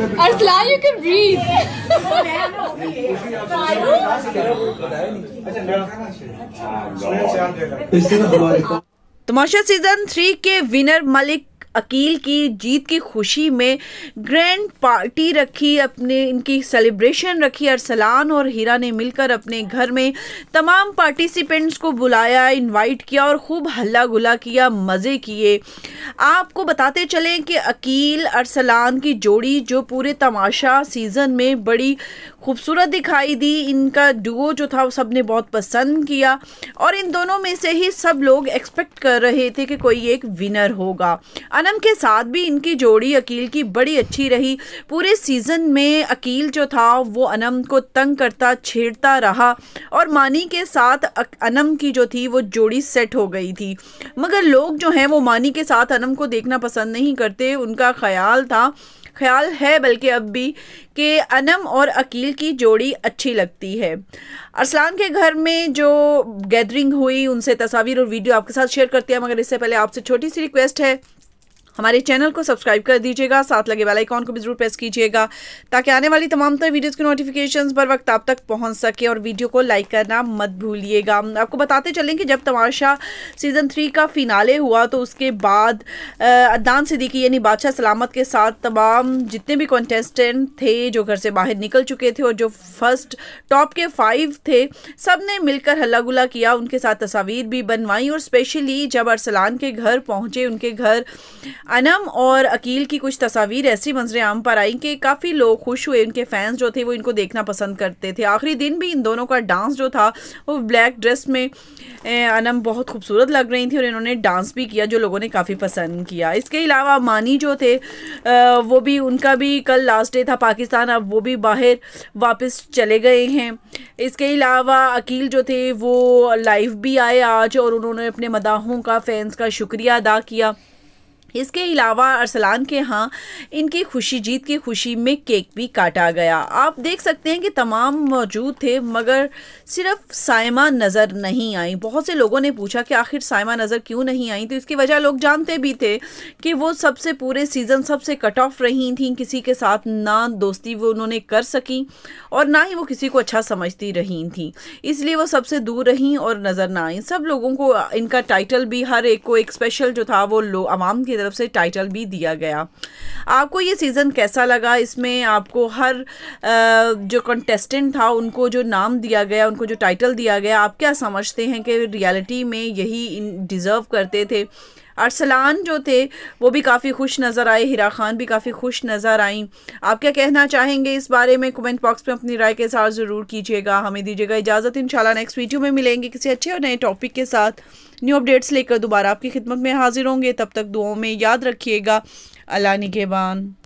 Arslan, you can breathe Tamasha season three के winner Malik Aqeel की जीत की खुशी में ग्रैंड पार्टी रखी अपने इनकी सेलिब्रेशन रखी अरसलान और हीरा ने मिलकर अपने घर में तमाम पार्टिसिपेंट्स को बुलाया इनवाइट किया और खूब हल्ला गुला किया मज़े किए आपको बताते चलें कि अकील अरसलान की जोड़ी जो पूरे तमाशा सीज़न में बड़ी खूबसूरत दिखाई दी इनका डुओ जो था सब ने बहुत पसंद किया और इन दोनों में से ही सब लोग एक्सपेक्ट कर रहे थे कि कोई एक विनर होगा अनम के साथ भी इनकी जोड़ी अकील की बड़ी अच्छी रही पूरे सीज़न में अकील जो था वो अनम को तंग करता छेड़ता रहा और मानी के साथ अनम की जो थी वो जोड़ी सेट हो गई थी मगर लोग जो हैं वो मानी के साथ सनम को देखना पसंद नहीं करते उनका ख्याल था ख्याल है बल्कि अब भी कि अनम और अकील की जोड़ी अच्छी लगती है अरसलान के घर में जो गैदरिंग हुई उनसे तस्वीर और वीडियो आपके साथ शेयर करती है मगर इससे पहले आपसे छोटी सी रिक्वेस्ट है हमारे चैनल को सब्सक्राइब कर दीजिएगा साथ लगे वाले आइकॉन को भी जरूर प्रेस कीजिएगा ताकि आने वाली तमाम तरह वीडियोज़ की नोटिफिकेशन बर वक्त आप तक पहुँच सके और वीडियो को लाइक करना मत भूलिएगा आपको बताते चलें कि जब तमाशा सीज़न थ्री का फिनाले हुआ तो उसके बाद अद्दान सिद्दीकी यानी बादशाह सलामत के साथ तमाम जितने भी कॉन्टेस्टेंट थे जो घर से बाहर निकल चुके थे और जो फर्स्ट टॉप के फाइव थे सब ने मिलकर हल्ला गुला किया उनके साथ तस्वीर भी बनवाई और स्पेशली जब अरसलान के घर पहुँचे उनके घर अनम और अकील की कुछ तस्वीर ऐसी मंजर आम पर आई कि काफ़ी लोग खुश हुए उनके फैंस जो थे वो इनको देखना पसंद करते थे आखिरी दिन भी इन दोनों का डांस जो था वो ब्लैक ड्रेस में अनम बहुत खूबसूरत लग रही थी और इन्होंने डांस भी किया जो लोगों ने काफ़ी पसंद किया इसके अलावा मानी जो थे वो भी उनका भी कल लास्ट डे था पाकिस्तान अब वो भी बाहर वापस चले गए हैं इसके अलावा अकील जो थे वो लाइव भी आए आज और उन्होंने अपने मदाहों का फैंस का शुक्रिया अदा किया इसके अलावा अरसलान के यहाँ इनकी खुशी जीत की खुशी में केक भी काटा गया आप देख सकते हैं कि तमाम मौजूद थे मगर सिर्फ साइमा नज़र नहीं आई बहुत से लोगों ने पूछा कि आखिर साइमा नज़र क्यों नहीं आई तो इसकी वजह लोग जानते भी थे कि वो सबसे पूरे सीज़न सबसे कट ऑफ रही थी किसी के साथ ना दोस्ती वो उन्होंने कर सकी और ना ही वो किसी को अच्छा समझती रही थी इसलिए वो सबसे दूर रहीं और नज़र ना आई सब लोगों को इनका टाइटल भी हर एक को एक स्पेशल जो था वो लो आवाम की तरफ से टाइटल भी दिया गया आपको ये सीज़न कैसा लगा इसमें आपको हर जो कंटेस्टेंट था उनको जो नाम दिया गया उनको जो टाइटल दिया गया आप क्या समझते हैं कि रियलिटी में यही डिज़र्व करते थे अरसलान जो थे वो भी काफ़ी खुश नज़र आए हिरा खान भी काफ़ी खुश नज़र आई आप क्या कहना चाहेंगे इस बारे में कमेंट बॉक्स में अपनी राय के साथ ज़रूर कीजिएगा हमें दीजिएगा इजाज़त इंशाल्लाह नेक्स्ट वीडियो में मिलेंगे किसी अच्छे और नए टॉपिक के साथ न्यू अपडेट्स लेकर दोबारा आपकी खिदमत में हाजिर होंगे तब तक दुआओं में याद रखिएगा अल्लाह निगेबान